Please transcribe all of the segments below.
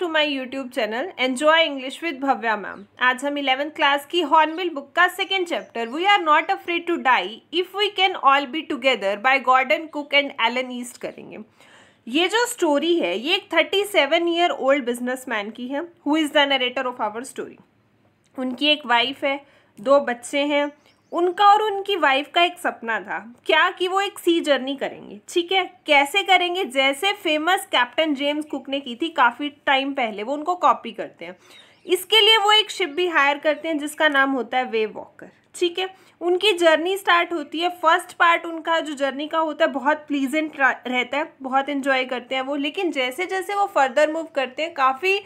To my YouTube channel enjoy English with Bhavya ma'am आज हम eleventh class की Hornbill book का second chapter we are not afraid to die if we can all be together by Gordon Cook and Alan East करेंगे ये जो story है ये एक thirty seven year old business man की है who is the narrator of our story उनकी एक वाइफ है दो बच्चे हैं उनका और उनकी वाइफ का एक सपना था क्या कि वो एक सी जर्नी करेंगे ठीक है कैसे करेंगे जैसे फेमस कैप्टन जेम्स कुक ने की थी काफ़ी टाइम पहले वो उनको कॉपी करते हैं इसके लिए वो एक शिप भी हायर करते हैं जिसका नाम होता है वेव वॉकर ठीक है उनकी जर्नी स्टार्ट होती है फर्स्ट पार्ट उनका जो जर्नी का होता है बहुत प्लीजेंट रहता है बहुत इन्जॉय करते हैं वो लेकिन जैसे जैसे वो फर्दर मूव करते हैं काफ़ी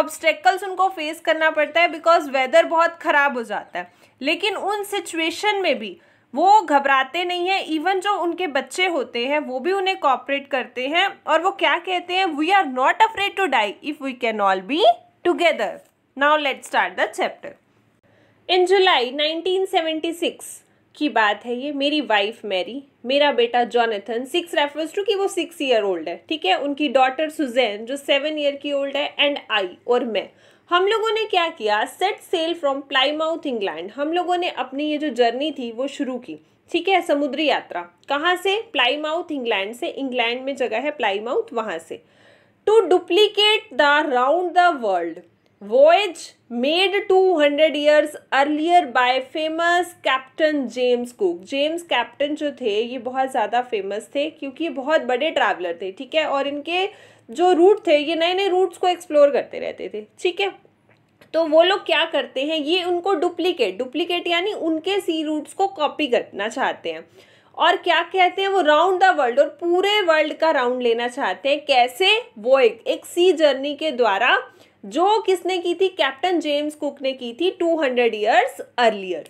ऑब्स्टेकल्स उनको फेस करना पड़ता है बिकॉज वेदर बहुत ख़राब हो जाता है लेकिन उन सिचुएशन में भी वो घबराते नहीं हैं इवन जो उनके बच्चे होते हैं वो भी उन्हें कॉपरेट करते हैं और वो क्या कहते हैं we are not afraid to die if we can all be together now let start the chapter in July 1976 की बात है ये मेरी वाइफ मैरी मेरा बेटा जॉनेथन सिक्स रेफर्स टू कि वो सिक्स ईयर ओल्ड है ठीक है उनकी डॉटर सुजैन जो सेवन ईयर की ओल्ड है एंड आई और मैं हम लोगों ने क्या किया set sail from Plymouth England हम लोगों ने अपनी ये जो जर्नी थी वो शुरू की ठीक है समुद्री यात्रा कहाँ से प्लाईमाउथ इंग्लैंड से इंग्लैंड में जगह है प्लाईमाउथ वहाँ से to duplicate the round the world made two hundred years earlier by famous captain James Cook James captain जो थे ये बहुत ज़्यादा फेमस थे क्योंकि ये बहुत बड़े ट्रैवलर थे ठीक है और इनके जो रूट थे ये नए नए रूट्स को एक्सप्लोर करते रहते थे ठीक है तो वो लोग क्या करते हैं ये उनको डुप्लीकेट डुप्लीकेट यानी उनके सी रूट्स को कॉपी करना चाहते हैं और क्या कहते हैं वो राउंड द वर्ल्ड और पूरे वर्ल्ड का राउंड लेना चाहते हैं कैसे वो एक, एक सी जर्नी के द्वारा जो किसने की थी कैप्टन जेम्स कुक ने की थी two hundred years earlier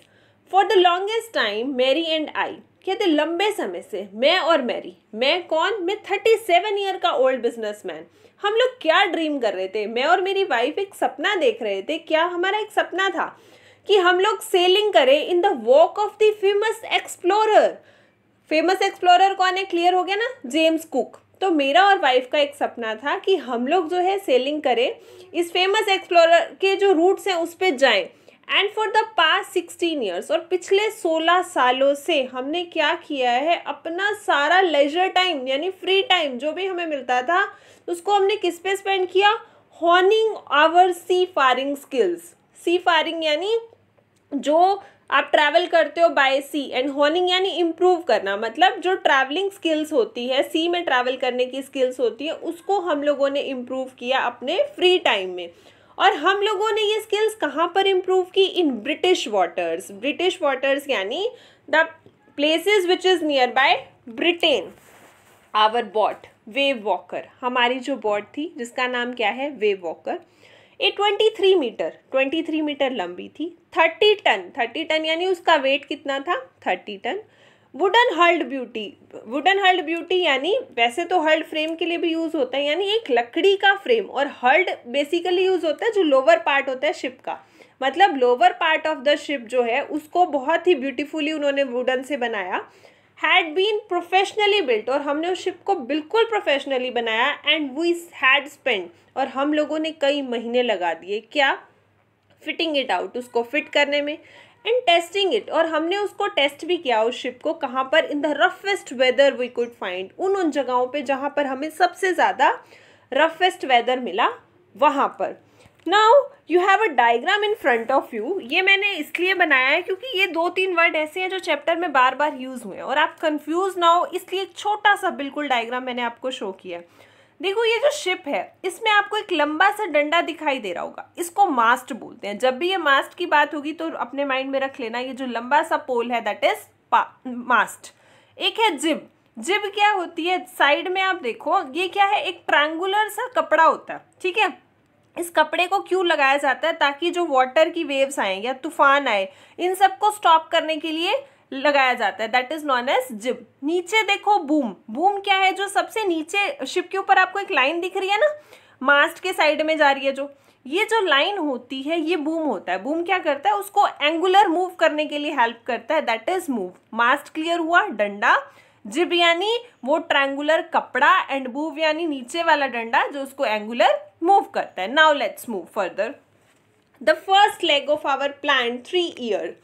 for the longest time Mary and I कहते लंबे समय से मैं और मैरी मैं कौन मैं थर्टी सेवन ईयर का ओल्ड बिजनेसमैन हम लोग क्या ड्रीम कर रहे थे मैं और मेरी वाइफ एक सपना देख रहे थे क्या हमारा एक सपना था कि हम लोग सेलिंग करें in the walk of the famous explorer famous explorer कौन है क्लियर हो गया ना जेम्स कुक तो मेरा और वाइफ का एक सपना था कि हम लोग जो है सेलिंग करें इस फेमस एक्सप्लोरर के जो रूट्स हैं उस पर जाएँ and for the past sixteen years और पिछले सोलह सालों से हमने क्या किया है अपना सारा लेजर टाइम यानी फ्री टाइम जो भी हमें मिलता था उसको हमने किस पे स्पेंड किया honing our sea faring skills sea faring यानी जो आप ट्रैवल करते हो बाय सी एंड हॉर्निंग यानी इम्प्रूव करना मतलब जो ट्रैवलिंग स्किल्स होती है सी में ट्रैवल करने की स्किल्स होती है उसको हम लोगों ने इम्प्रूव किया अपने फ्री टाइम में और हम लोगों ने ये स्किल्स कहाँ पर इम्प्रूव की in British waters British waters यानी the places which is near by Britain our boat Wave Walker हमारी जो बॉट थी जिसका नाम क्या है वेव वॉकर ये twenty three metre twenty three metre लंबी थी थर्टी टन थर्टी टन यानी उसका वेट कितना था thirty ton wooden hulled beauty wooden hulled beauty यानी वैसे तो हर्ल्ड फ्रेम के लिए भी यूज़ होता है यानी एक लकड़ी का फ्रेम और हर्ल्ड बेसिकली यूज़ होता है जो लोअर पार्ट होता है शिप का मतलब lower part of the ship जो है उसको बहुत ही ब्यूटीफुली उन्होंने वुडन से बनाया हैड बीन प्रोफेशनली बिल्ट और हमने उस शिप को बिल्कुल प्रोफेशनली बनाया एंड वी हैड स्पेंड और हम लोगों ने कई महीने लगा दिए क्या फिटिंग इट आउट उसको फिट करने में एंड टेस्टिंग इट और हमने उसको टेस्ट भी किया उस शिप को कहाँ पर in the roughest weather we could find उन उन जगहों पे जहाँ पर हमें सबसे ज़्यादा रफेस्ट वेदर मिला वहाँ पर now you have a diagram in front of you ये मैंने इसलिए बनाया है क्योंकि ये दो तीन वर्ड ऐसे हैं जो चैप्टर में बार बार यूज़ हुए हैं और आप कन्फ्यूज़ ना हो इसलिए एक छोटा सा बिल्कुल डायग्राम मैंने आपको शो किया है देखो ये जो शिप है इसमें आपको एक लंबा सा डंडा दिखाई दे रहा होगा इसको मास्ट बोलते हैं जब भी ये मास्ट की बात होगी तो अपने माइंड में रख लेना ये जो लंबा सा पोल है दैट इज मास्ट एक है जिब जिब क्या होती है साइड में आप देखो ये क्या है एक ट्रायंगुलर सा कपड़ा होता है ठीक है इस कपड़े को क्यों लगाया जाता है ताकि जो वाटर की वेव्स आए या तूफान आए इन सबको स्टॉप करने के लिए लगाया जाता है दैट इज नॉन एज जिब नीचे देखो बूम बूम क्या है जो सबसे नीचे शिप के ऊपर आपको एक लाइन दिख रही है ना मास्ट के साइड में जा रही है जो ये जो लाइन होती है ये बूम होता है बूम क्या करता है उसको एंगुलर मूव करने के लिए हेल्प करता है that is move mast clear हुआ डंडा जिब यानी वो ट्रैंगुलर कपड़ा एंड बूव यानी नीचे वाला डंडा जो उसको एंगुलर मूव करता है now let's move further the first leg of our plan three year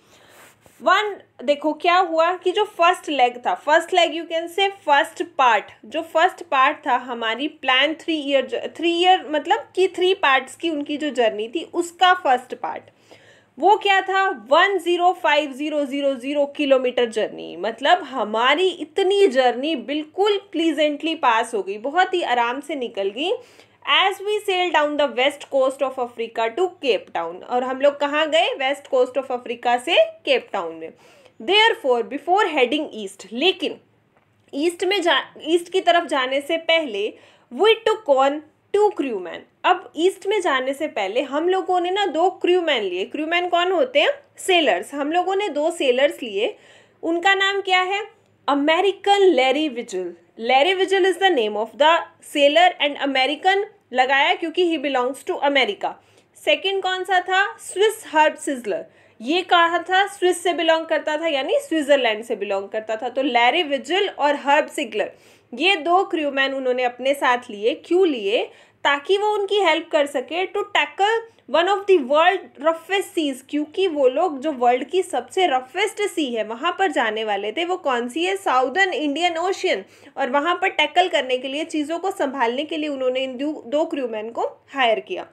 one देखो क्या हुआ कि जो फर्स्ट लेग था first leg you can say first part जो फर्स्ट पार्ट था हमारी plan three year three year मतलब कि थ्री पार्ट्स की उनकी जो जर्नी थी उसका फर्स्ट पार्ट वो क्या था one zero five zero zero zero kilometre journey मतलब हमारी इतनी जर्नी बिल्कुल प्लीजेंटली पास हो गई बहुत ही आराम से निकल गई as we sail down the west coast of Africa to Cape Town और हम लोग कहाँ गए वेस्ट कोस्ट ऑफ अफ्रीका से केप टाउन में there for before heading east लेकिन ईस्ट में जा ईस्ट की तरफ जाने से पहले we took on two crewmen अब ईस्ट में जाने से पहले हम लोगों ने ना दो क्रूमैन लिए क्रूमैन कौन होते हैं सेलर्स हम लोगों ने दो सेलर्स लिए उनका नाम क्या है American Larry Vigil Larry Vigil is the name of the sailor and American लगाया क्योंकि he belongs to America second कौन सा था स्विस हर्ब सिजलर ये कहा था स्विस से बिलोंग करता था यानी स्विट्जरलैंड से बिलोंग करता था तो लैरी विजल और हर्ब सिगलर ये दो क्रूमैन उन्होंने अपने साथ लिए क्यों लिए ताकि वो उनकी हेल्प कर सके to tackle one of the world roughest seas क्योंकि वो लोग जो वर्ल्ड की सबसे रफेस्ट सी है वहाँ पर जाने वाले थे वो कौन सी है साउदर्न इंडियन ओशियन और वहाँ पर टैकल करने के लिए चीज़ों को संभालने के लिए उन्होंने इन दो क्रूमैन को हायर किया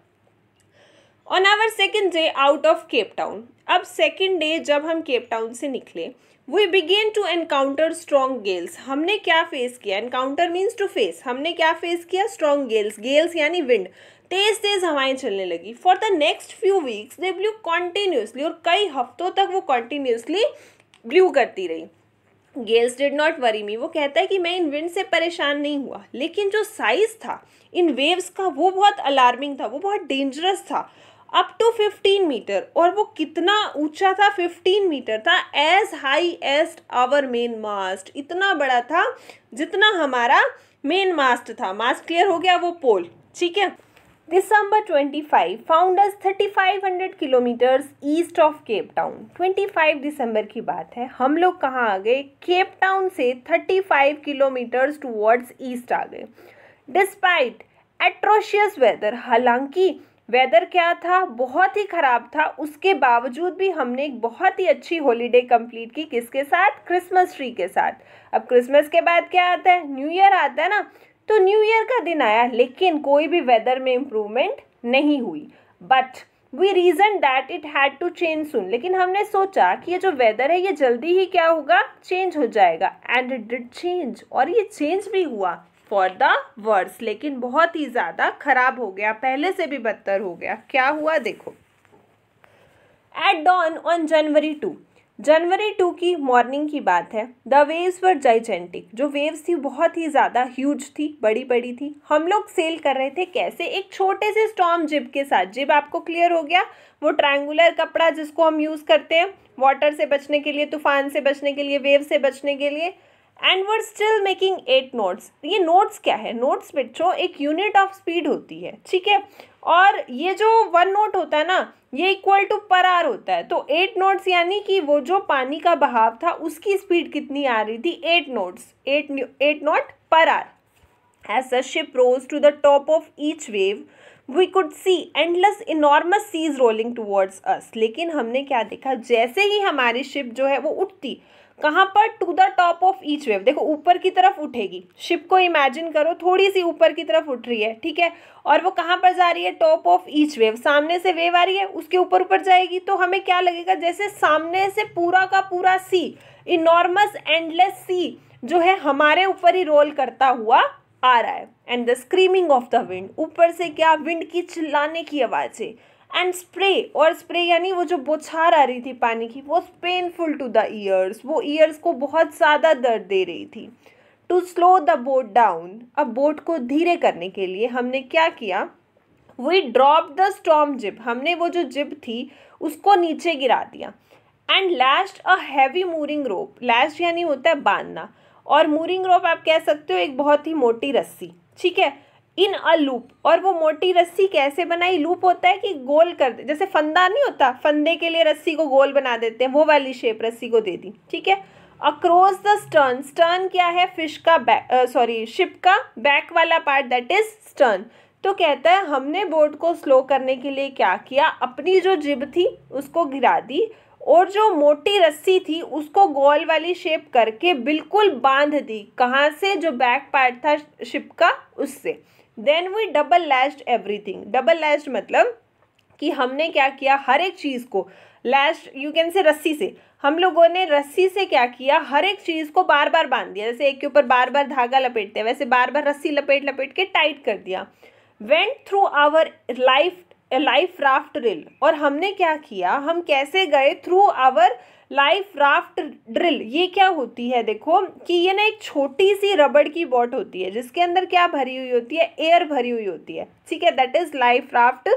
on our second day out of Cape Town अब सेकेंड डे जब हम केप टाउन से निकले we began to encounter strong gales हमने क्या फेस किया एनकाउंटर मीन्स टू फेस हमने क्या फेस किया स्ट्रॉन्ग गेल्स गेल्स यानी विंड तेज तेज हवाएं चलने लगी for the next few weeks they blew continuously और कई हफ्तों तक वो कॉन्टिन्यूसली ब्लू करती रही gales did not worry me वो कहता है कि मैं इन विंड से परेशान नहीं हुआ लेकिन जो साइज था इन वेव्स का वो बहुत अलार्मिंग था वो बहुत डेंजरस था अप टू फिफ्टीन मीटर और वो कितना ऊंचा था फिफ्टीन मीटर था as high as our main mast इतना बड़ा था जितना हमारा मेन मास्ट था मास्ट क्लियर हो गया वो पोल ठीक है December 25 found us 3500 kilometres east of Cape Town 25 दिसंबर की बात है हम लोग कहाँ आ गए केप टाउन से 35 किलोमीटर्स टूवर्ड्स ईस्ट आ गए डिस्पाइट एट्रोशियस वेदर हालांकि वेदर क्या था बहुत ही ख़राब था उसके बावजूद भी हमने एक बहुत ही अच्छी हॉलीडे कंप्लीट की किसके साथ क्रिसमस ट्री के साथ अब क्रिसमस के बाद क्या आता है न्यू ईयर आता है ना तो न्यू ईयर का दिन आया लेकिन कोई भी वेदर में इम्प्रूवमेंट नहीं हुई but we reason that it had to change soon लेकिन हमने सोचा कि ये जो वेदर है ये जल्दी ही क्या होगा चेंज हो जाएगा एंड इट डिड चेंज और ये चेंज भी हुआ फॉर द वर्स लेकिन बहुत ही ज़्यादा खराब हो गया पहले से भी बदतर हो गया क्या हुआ देखो at dawn on January two January two की मॉर्निंग की बात है द वेव्स वर जाइजेंटिक जो वेव्स थी बहुत ही ज़्यादा ह्यूज थी बड़ी बड़ी थी हम लोग सेल कर रहे थे कैसे एक छोटे से स्टॉम जिब के साथ जिब आपको क्लियर हो गया वो ट्रायंगुलर कपड़ा जिसको हम यूज़ करते हैं वाटर से बचने के लिए तूफान से बचने के लिए वेव से बचने के लिए and were still making eight knots ये नोट्स क्या है नोट्स बच्चों एक यूनिट ऑफ स्पीड होती है ठीक है और ये जो वन नोट होता है ना ये इक्वल टू पर आर होता है तो एट नोट्स यानी कि वो जो पानी का बहाव था उसकी स्पीड कितनी आ रही थी eight knots eight eight knot पर are as the ship rose to the top of each wave we could see endless enormous seas rolling towards us लेकिन हमने क्या देखा जैसे ही हमारी शिप जो है वो उठती कहाँ पर to the top of each wave देखो ऊपर की तरफ उठेगी शिप को इमेजिन करो थोड़ी सी ऊपर की तरफ उठ रही है ठीक है और वो कहाँ पर जा रही है टॉप ऑफ ईच वेव सामने से वेव आ रही है उसके ऊपर ऊपर जाएगी तो हमें क्या लगेगा जैसे सामने से पूरा का पूरा सी इनॉर्मस एंडलेस सी जो है हमारे ऊपर ही रोल करता हुआ आ रहा है and the screaming of the wind ऊपर से क्या विंड की चिल्लाने की आवाज़ है एंड स्प्रे और स्प्रे यानी वो जो बुछार आ रही थी पानी की वो पेनफुल टू द ईयर्स वो ईयर्स को बहुत ज़्यादा दर्द दे रही थी to slow the boat down अब बोट को धीरे करने के लिए हमने क्या किया we drop the storm jib हमने वो जो जिप थी उसको नीचे गिरा दिया and lashed a heavy mooring rope lashed यानी होता है बांधना और मूरिंग रोप आप कह सकते हो एक बहुत ही मोटी रस्सी ठीक है इन अ लूप और वो मोटी रस्सी कैसे बनाई लूप होता है कि गोल कर दे जैसे फंदा नहीं होता फंदे के लिए रस्सी को गोल बना देते हैं वो वाली शेप रस्सी को दे दी ठीक है अक्रॉस द स्टर्न स्टर्न क्या है फिश का बैक सॉरी शिप का बैक वाला पार्ट दैट इज स्टर्न तो कहता है हमने बोट को स्लो करने के लिए क्या किया अपनी जो जिब थी उसको गिरा दी और जो मोटी रस्सी थी उसको गोल वाली शेप करके बिल्कुल बांध दी कहाँ से जो बैक पार्ट था शिप का उससे then we double lashed everything double lashed मतलब कि हमने क्या किया हर एक चीज़ को लैस्ट यू कैन से रस्सी से हम लोगों ने रस्सी से क्या किया हर एक चीज़ को बार बार बांध दिया जैसे एक के ऊपर बार बार धागा लपेटते हैं वैसे बार बार रस्सी लपेट लपेट के टाइट कर दिया went through our life life raft drill और हमने क्या किया हम कैसे गए through our life raft drill ये क्या होती है देखो कि ये ना एक छोटी सी रबड़ की बोट होती है जिसके अंदर क्या भरी हुई होती है एयर भरी हुई होती है ठीक है that is life raft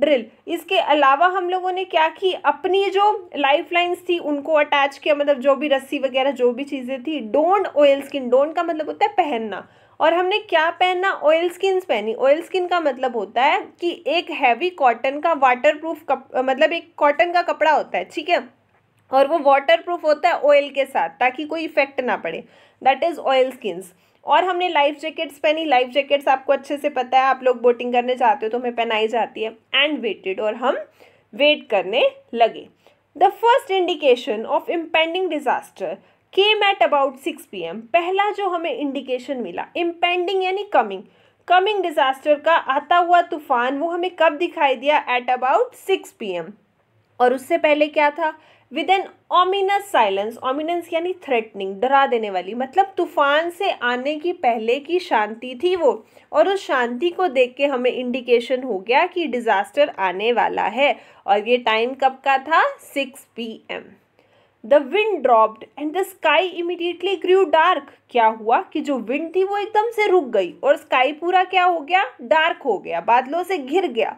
drill इसके अलावा हम लोगों ने क्या की अपनी जो लाइफ लाइन्स थी उनको अटैच किया मतलब जो भी रस्सी वगैरह जो भी चीज़ें थी डोंट ऑयल स्किन डोंट का मतलब होता है पहनना और हमने क्या पहनना ऑयल स्किन पहनी ऑयल स्किन का मतलब होता है कि एक हैवी कॉटन का वाटर प्रूफ कप मतलब एक कॉटन का कपड़ा होता है ठीक है और वो वाटर प्रूफ होता है ऑयल के साथ ताकि कोई इफेक्ट ना पड़े दैट इज़ ऑयल स्किन्स और हमने लाइफ जैकेट्स पहनी लाइफ जैकेट्स आपको अच्छे से पता है आप लोग बोटिंग करने जाते हो तो हमें पहनाई जाती है एंड वेटेड और हम वेट करने लगे the first indication of impending disaster came at about six P M पहला जो हमें इंडिकेशन मिला इम्पेंडिंग यानी कमिंग कमिंग डिजास्टर का आता हुआ तूफान वो हमें कब दिखाई दिया at about six P M और उससे पहले क्या था with an ominous silence ominous यानी थ्रेटनिंग डरा देने वाली मतलब तूफान से आने की पहले की शांति थी वो और उस शांति को देख के हमें इंडिकेशन हो गया कि डिज़ास्टर आने वाला है और ये टाइम कब का था six P M the wind dropped and the sky immediately grew dark क्या हुआ कि जो विंड थी वो एकदम से रुक गई और स्काई पूरा क्या हो गया डार्क हो गया बादलों से घिर गया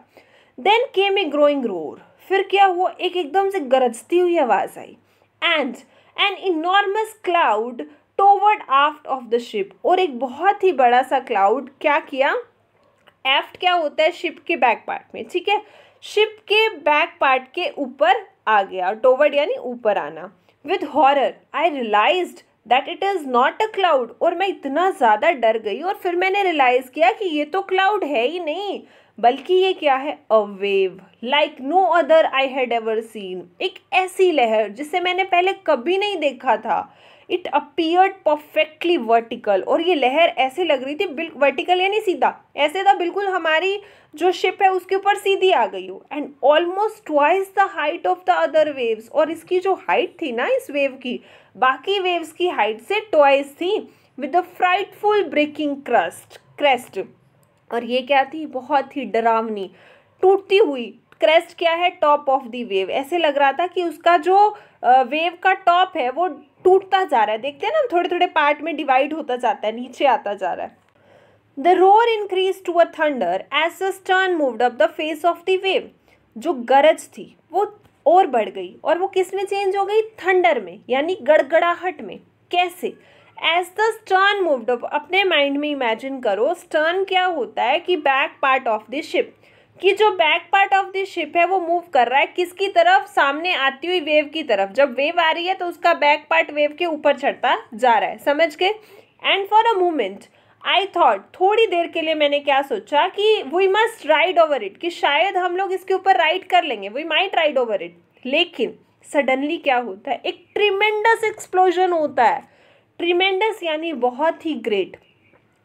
then came a growing roar फिर क्या हुआ एक एकदम से गरजती हुई आवाज़ आई and an enormous cloud towered aft of the ship और एक बहुत ही बड़ा सा क्लाउड क्या किया एफ्ट क्या होता है शिप के बैक पार्ट में ठीक है शिप के बैक पार्ट के ऊपर आ गया टोवर्ड यानी ऊपर आना with horror I realise that it is not a cloud और मैं इतना ज़्यादा डर गई और फिर मैंने रियलाइज़ किया कि ये तो क्लाउड है ही नहीं बल्कि ये क्या है a wave like no other I had ever seen एक ऐसी लहर जिसे मैंने पहले कभी नहीं देखा था इट अपियर्ड परफेक्टली वर्टिकल और ये लहर ऐसे लग रही थी बिल्कुल वर्टिकल यानी सीधा ऐसे था बिल्कुल हमारी जो शिप है उसके ऊपर सीधी आ गई हो and almost twice the height of the other waves और इसकी जो हाइट थी ना इस वेव की बाकी वेव्स की हाइट से ट्वाइस थी with a frightful breaking crust crest और ये क्या थी बहुत ही डरावनी टूटती हुई क्रेस्ट क्या है टॉप ऑफ दी वेव ऐसे लग रहा था कि उसका जो वेव का टॉप है वो टूटता जा रहा है देखते हैं ना थोड़े थोड़े पार्ट में डिवाइड होता जाता है नीचे आता जा रहा है the roar increase to a thunder as a stern moved up the face of the wave जो गरज थी वो और बढ़ गई और वो किस में चेंज हो गई थंडर में यानी गड़गड़ाहट में कैसे as the stern moved up अपने माइंड में इमेजिन करो स्टर्न क्या होता है कि back part of the ship कि जो back part of the ship है वो मूव कर रहा है किसकी तरफ सामने आती हुई वेव की तरफ जब वेव आ रही है तो उसका बैक पार्ट वेव के ऊपर चढ़ता जा रहा है समझ के and for a moment I thought थोड़ी देर के लिए मैंने क्या सोचा कि we must ride over it कि शायद हम लोग इसके ऊपर राइड कर लेंगे we might ride over it लेकिन सडनली क्या होता है एक ट्रिमेंडस एक्सप्लोजन होता है ट्रिमेंडस यानी बहुत ही great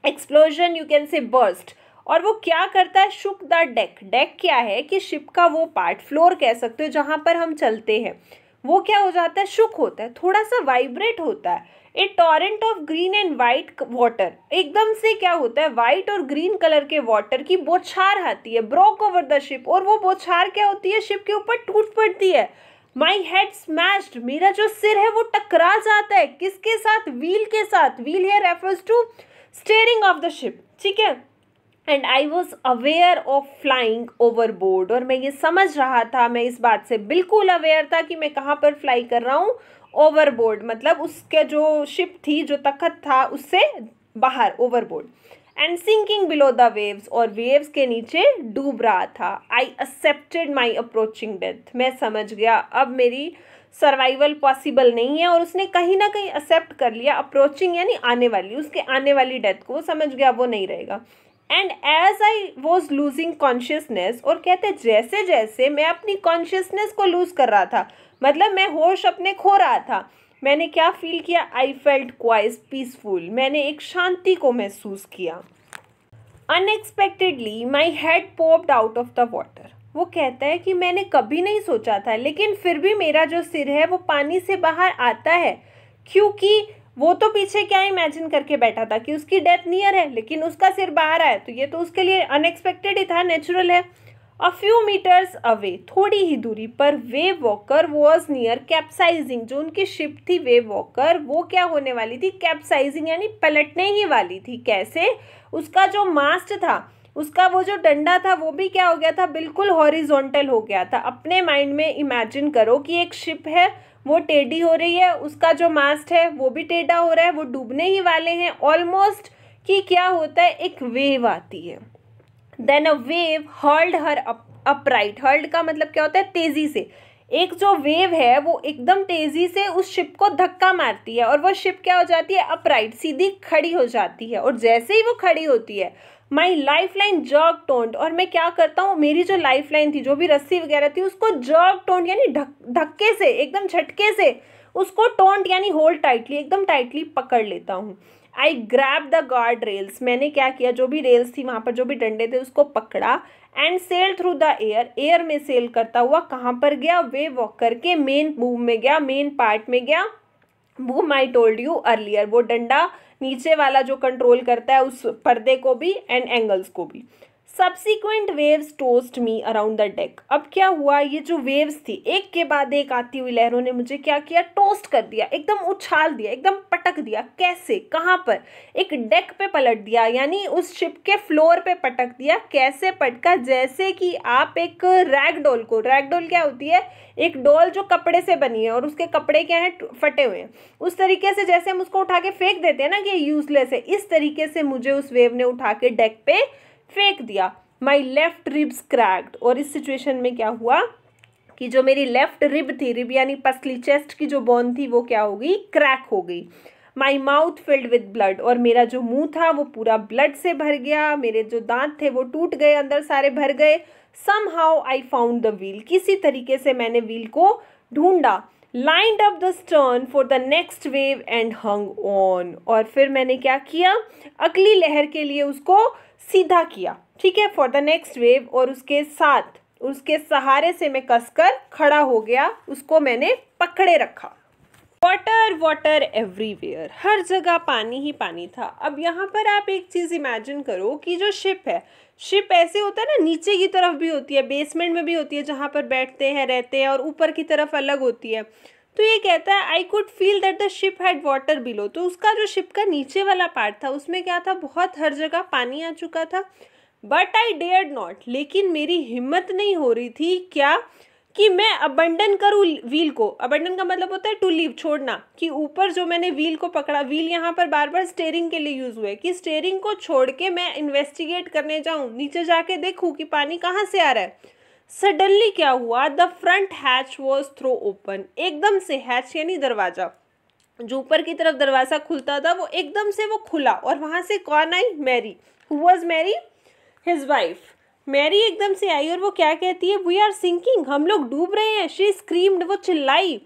explosion you can say burst और वो क्या करता है शुक द डेक डेक क्या है कि शिप का वो पार्ट फ्लोर कह सकते हो जहाँ पर हम चलते हैं वो क्या हो जाता है शुक होता है थोड़ा सा वाइब्रेट होता है a torrent of green and white water एकदम से क्या होता है वाइट और ग्रीन कलर के वाटर की बोछार आती है ब्रोक ओवर द शिप और वो बोछार क्या होती है शिप के ऊपर टूट पड़ती है माई हेड स्मैश्ड मेरा जो सिर है वो टकरा जाता है किसके साथ व्हील के साथ wheel here refers to steering of the ship ठीक है and I was aware of flying overboard और मैं ये समझ रहा था मैं इस बात से बिल्कुल अवेयर था कि मैं कहाँ पर फ्लाई कर रहा हूँ ओवरबोर्ड मतलब उसके जो शिप थी जो तखत था उससे बाहर overboard and sinking below the waves और वेव्स के नीचे डूब रहा था I accepted my approaching death मैं समझ गया अब मेरी सर्वाइवल पॉसिबल नहीं है और उसने कहीं ना कहीं एक्सेप्ट कर लिया अप्रोचिंग यानी आने वाली उसके आने वाली डेथ को वो समझ गया वो नहीं रहेगा and as I was losing consciousness और कहते जैसे जैसे मैं अपनी कॉन्शियसनेस को लूज़ कर रहा था मतलब मैं होश अपने खो रहा था मैंने क्या फील किया आई फेल्ट क्वाइज पीसफुल मैंने एक शांति को महसूस किया unexpectedly my head popped out of the water वो कहता है कि मैंने कभी नहीं सोचा था लेकिन फिर भी मेरा जो सिर है वो पानी से बाहर आता है क्योंकि वो तो पीछे क्या इमेजिन करके बैठा था कि उसकी डेथ नियर है लेकिन उसका सिर बाहर आया तो ये तो उसके लिए अनएक्सपेक्टेड ही था नेचुरल है अ फ्यू मीटर्स अवे थोड़ी ही दूरी पर Wave Walker was near capsizing जो उनकी शिप थी वेव वॉकर वो क्या होने वाली थी कैप्साइजिंग यानी पलटने ही वाली थी कैसे उसका जो मास्ट था उसका वो जो डंडा था वो भी क्या हो गया था बिल्कुल हॉरिजोंटल हो गया था अपने माइंड में इमेजिन करो कि एक शिप है वो टेढ़ी हो रही है उसका जो मास्ट है वो भी टेढ़ा हो रहा है वो डूबने ही वाले हैं ऑलमोस्ट कि क्या होता है एक वेव आती है then a wave hurled her upright hurled का मतलब क्या होता है तेजी से एक जो वेव है वो एकदम तेजी से उस शिप को धक्का मारती है और वो शिप क्या हो जाती है अपराइट सीधी खड़ी हो जाती है और जैसे ही वो खड़ी होती है माई लाइफ लाइन जर्क टोंट और मैं क्या करता हूँ मेरी जो लाइफ लाइन थी जो भी रस्सी वगैरह थी उसको जर्क टोंट यानी धक्के से एकदम झटके से उसको टोंट यानी होल्ड टाइटली एकदम टाइटली पकड़ लेता हूँ I grab the guard rails मैंने क्या किया जो भी रेल्स थी वहाँ पर जो भी डंडे थे उसको पकड़ा and sail through the air air में सेल करता हुआ कहाँ पर गया वे वॉक करके मेन बूम में गया मेन पार्ट में गया boom I told you earlier वो डंडा नीचे वाला जो कंट्रोल करता है उस पर्दे को भी एंड एंगल्स को भी subsequent waves tossed me around the deck अब क्या हुआ ये जो वेव्स थी एक के बाद एक आती हुई लहरों ने मुझे क्या किया टोस्ट कर दिया एकदम उछाल दिया एकदम पटक दिया कैसे कहाँ पर एक डेक पे पलट दिया यानी उस शिप के फ्लोर पे पटक दिया कैसे पटका जैसे कि आप एक रैग डोल को रैग डोल क्या होती है एक डोल जो कपड़े से बनी है और उसके कपड़े क्या हैं फटे हुए हैं उस तरीके से जैसे हम उसको उठा के फेंक देते हैं ना कि यूजलेस है इस तरीके से मुझे उस वेव ने उठा के डेक पे फेंक दिया माई लेफ्ट रिब्स क्रैक्ड और इस सिचुएशन में क्या हुआ कि जो मेरी लेफ्ट रिब थी रिब यानी पसली चेस्ट की जो बोन थी वो क्या हो गई क्रैक हो गई my mouth filled with blood और मेरा जो मुंह था वो पूरा ब्लड से भर गया मेरे जो दांत थे वो टूट गए अंदर सारे भर गए somehow I found the wheel किसी तरीके से मैंने व्हील को ढूंढा lined up the stern for the next wave and hung on और फिर मैंने क्या किया अगली लहर के लिए उसको सीधा किया ठीक है फॉर द नेक्स्ट वेव और उसके साथ उसके सहारे से मैं कसकर खड़ा हो गया उसको मैंने पकड़े रखा वाटर वाटर एवरीवेयर हर जगह पानी ही पानी था अब यहाँ पर आप एक चीज़ इमेजिन करो कि जो शिप है शिप ऐसे होता है ना नीचे की तरफ भी होती है बेसमेंट में भी होती है जहाँ पर बैठते हैं रहते हैं और ऊपर की तरफ अलग होती है तो ये कहता है I could feel that the ship had water below तो उसका जो शिप का नीचे वाला पार्ट था उसमें क्या था बहुत हर जगह पानी आ चुका था बट आई डेयर नॉट लेकिन मेरी हिम्मत नहीं हो रही थी क्या कि मैं अबंडन करूँ व्हील को अबंडन का मतलब होता है टू लीव छोड़ना कि ऊपर जो मैंने व्हील को पकड़ा व्हील यहाँ पर बार बार स्टेयरिंग के लिए यूज़ हुआ है कि स्टेयरिंग को छोड़ के मैं इन्वेस्टिगेट करने जाऊँ नीचे जाके देखूँ कि पानी कहाँ से आ रहा है सडनली क्या हुआ the front hatch was throw open एकदम से हैच यानी दरवाज़ा जो ऊपर की तरफ दरवाज़ा खुलता था वो एकदम से वो खुला और वहाँ से कौन आई Mary who was Mary his wife Mary एकदम से आई और वो क्या कहती है वी आर सिंकिंग हम लोग डूब रहे हैं शी स्क्रीम्ड वो चिल्लाई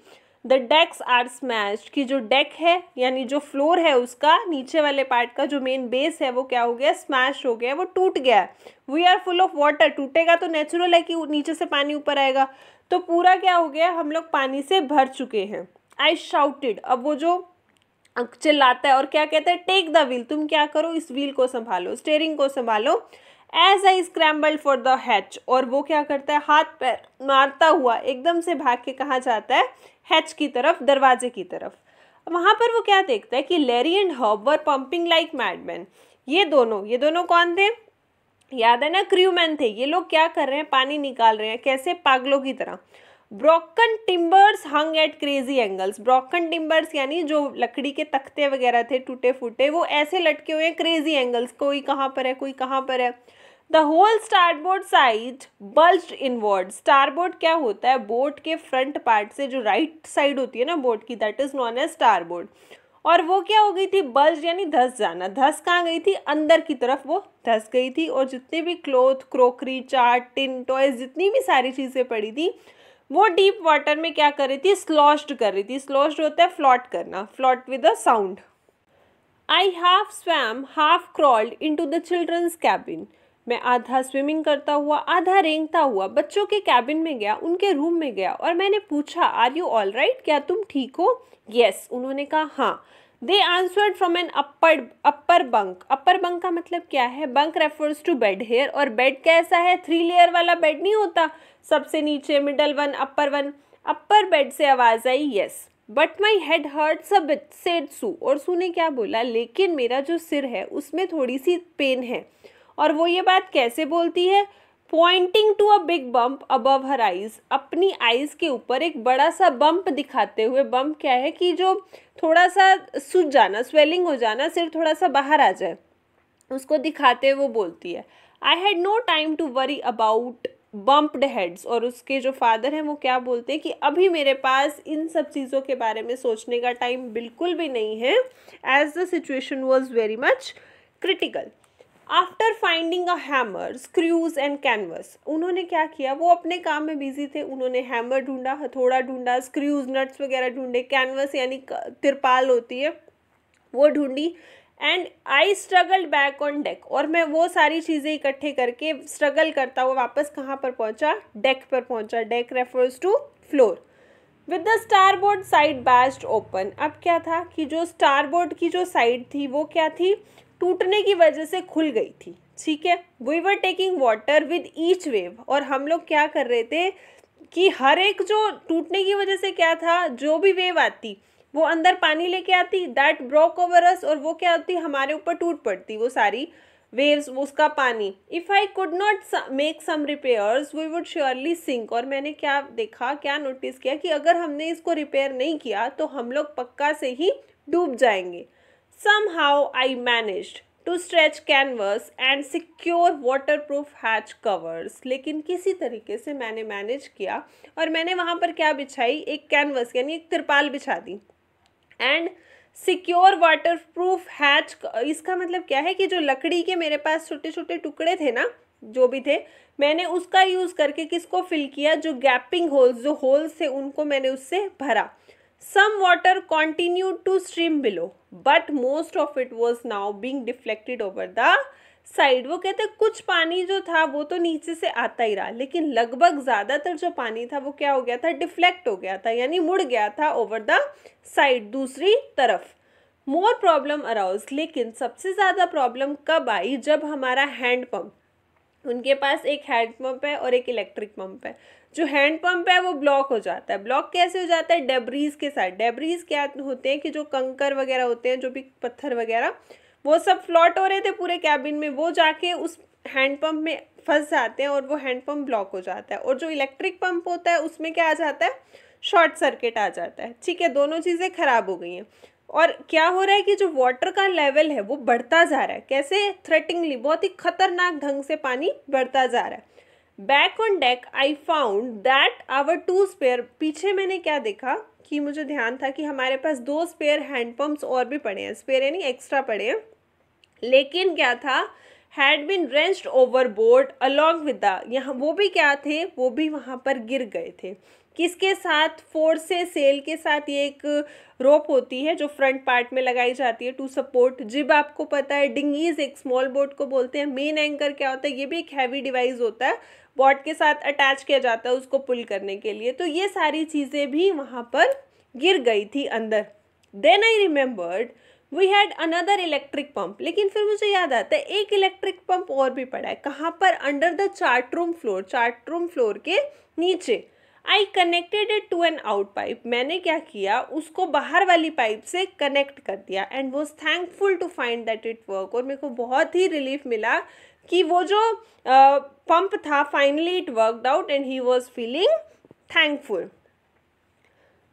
द डेक्स आर स्मैश कि जो डेक है यानी जो फ्लोर है उसका नीचे वाले पार्ट का जो मेन बेस है वो क्या हो गया स्मैश हो गया वो टूट गया we are full of water टूटेगा तो नेचुरल है कि नीचे से पानी ऊपर आएगा तो पूरा क्या हो गया हम लोग पानी से भर चुके हैं आई शाउटेड अब वो जो चिल्लाता है और क्या कहता है टेक द व्हील तुम क्या करो इस व्हील को संभालो स्टेयरिंग को संभालो as I scramble for the hatch और वो क्या करता है हाथ पैर मारता हुआ एकदम से भाग के कहाँ जाता है हैच की तरफ दरवाजे की तरफ वहाँ पर वो क्या देखता है कि Larry and Hob were pumping like madman ये दोनों ये दोनों कौन थे याद है ना क्रियूमैन थे ये लोग क्या कर रहे हैं पानी निकाल रहे हैं कैसे पागलों की तरह broken timbers hung at crazy angles broken timbers यानी जो लकड़ी के तख्ते वगैरह थे टूटे फूटे वो ऐसे लटके हुए हैं क्रेजी एंगल्स कोई कहाँ पर है कोई कहाँ पर है the whole starboard side bulge inward starboard क्या होता है बोट के फ्रंट पार्ट से जो राइट right साइड होती है ना बोट की that is known as starboard और वो क्या हो गई थी बल्ज यानी धस जाना धस कहाँ गई थी अंदर की तरफ वो धस गई थी और जितने भी cloth crockery chart tin toys जितनी भी सारी चीज़ें पड़ी थी वो डीप वाटर में क्या कर रही थी स्लॉस्ड कर रही थी स्लॉस्ड होता है फ्लॉट करना float with a sound I half swam half crawled into the children's cabin मैं आधा स्विमिंग करता हुआ आधा रेंगता हुआ बच्चों के कैबिन में गया उनके रूम में गया और मैंने पूछा आर यू ऑल राइट क्या तुम ठीक हो यस yes. उन्होंने कहा हाँ they answered from an upper upper bunk upper bunk का मतलब क्या है bunk refers to bed here और बेड कैसा है थ्री लेयर वाला बेड नहीं होता सबसे नीचे middle one upper one upper bed से आवाज़ आई yes but my head hurt सब सेड सू और सू ने क्या बोला लेकिन मेरा जो सिर है उसमें थोड़ी सी पेन है और वो ये बात कैसे बोलती है pointing to a big bump above her eyes अपनी आइज के ऊपर एक बड़ा सा बम्प दिखाते हुए बम्प क्या है कि जो थोड़ा सा सूज जाना स्वेलिंग हो जाना सिर्फ थोड़ा सा बाहर आ जाए उसको दिखाते हुए वो बोलती है I had no time to worry about bumped heads और उसके जो फादर हैं वो क्या बोलते हैं कि अभी मेरे पास इन सब चीज़ों के बारे में सोचने का टाइम बिल्कुल भी नहीं है as the situation was very much critical after finding a hammer screws and canvas उन्होंने क्या किया वो अपने काम में बिजी थे उन्होंने हैमर ढूंढा हथौड़ा ढूंढा स्क्रूज नट्स वगैरह ढूंढे कैनवस यानी तिरपाल होती है वो ढूंढी and I struggle back on deck और मैं वो सारी चीज़ें इकट्ठे करके स्ट्रगल करता हुआ वापस कहाँ पर पहुँचा डेक पर पहुँचा deck refers to floor with the starboard side bashed open अब क्या था कि जो स्टार बोर्ड की जो साइड थी वो क्या थी टूटने की वजह से खुल गई थी ठीक है we were taking water with each wave और हम लोग क्या कर रहे थे कि हर एक जो टूटने की वजह से क्या था जो भी वेव आती वो अंदर पानी लेके आती दैट ब्रोक ओवर अस और वो क्या होती हमारे ऊपर टूट पड़ती वो सारी वेव्स उसका पानी if I could not make some repairs we would surely sink और मैंने क्या देखा क्या नोटिस किया कि अगर हमने इसको रिपेयर नहीं किया तो हम लोग पक्का से ही डूब जाएंगे Somehow I managed to stretch canvas and secure waterproof hatch covers. लेकिन किसी तरीके से मैंने मैनेज किया और मैंने वहाँ पर क्या बिछाई एक कैनवस यानी एक तिरपाल बिछा दी and secure waterproof hatch इसका मतलब क्या है कि जो लकड़ी के मेरे पास छोटे छोटे टुकड़े थे ना जो भी थे मैंने उसका यूज़ करके किसको फिल किया जो गैपिंग होल्स जो होल्स थे उनको मैंने उससे भरा Some water continued to stream below, but most of it was now being deflected over the side वो कहते हैं कुछ पानी जो था वो तो नीचे से आता ही रहा लेकिन लगभग ज़्यादातर जो पानी था वो क्या हो गया था डिफ्लेक्ट हो गया था यानी मुड़ गया था ओवर द साइड दूसरी तरफ मोर प्रॉब्लम अराउज लेकिन सबसे ज़्यादा प्रॉब्लम कब आई जब हमारा हैंडपम्प उनके पास एक हैंडपम्प है और एक इलेक्ट्रिक पंप है जो हैंड पंप है वो ब्लॉक हो जाता है ब्लॉक कैसे हो जाता है डेब्रीज के साथ डेब्रीज क्या होते हैं कि जो कंकर वगैरह होते हैं जो भी पत्थर वगैरह वो सब फ्लॉट हो रहे थे पूरे कैबिन में वो जाके उस हैंडपम्प में फंस जाते हैं और वो हैंडपम्प ब्लॉक हो जाता है और जो इलेक्ट्रिक पंप होता है उसमें क्या आ जाता है शॉर्ट सर्किट आ जाता है ठीक है दोनों चीज़ें खराब हो गई हैं और क्या हो रहा है कि जो वाटर का लेवल है वो बढ़ता जा रहा है कैसे थ्रेटिंगली बहुत ही खतरनाक ढंग से पानी बढ़ता जा रहा है back on deck I found that our two spare पीछे मैंने क्या देखा कि मुझे ध्यान था कि हमारे पास दो स्पेयर हैंडपम्प्स और भी पड़े हैं स्पेयर यानी एक्स्ट्रा पड़े हैं लेकिन क्या था had been rinsed overboard along with the यहाँ वो भी क्या थे वो भी वहाँ पर गिर गए थे किसके साथ फोर्स से सेल के साथ ये एक रोप होती है जो फ्रंट पार्ट में लगाई जाती है टू सपोर्ट जिब आपको पता है डिंगीज एक स्मॉल बोट को बोलते हैं मेन एंकर क्या होता है ये भी एक हैवी डिवाइस होता है पॉट के साथ अटैच किया जाता है उसको पुल करने के लिए तो ये सारी चीज़ें भी वहाँ पर गिर गई थी अंदर then I remembered we had another electric pump लेकिन फिर मुझे याद आता है एक इलेक्ट्रिक पम्प और भी पड़ा है कहाँ पर under the chart room floor chart room floor के नीचे I connected it to an out pipe मैंने क्या किया उसको बाहर वाली पाइप से कनेक्ट कर दिया and was thankful to find that it work और मेरे को बहुत ही रिलीफ मिला कि वो जो पंप था finally it work out and he was feeling thankful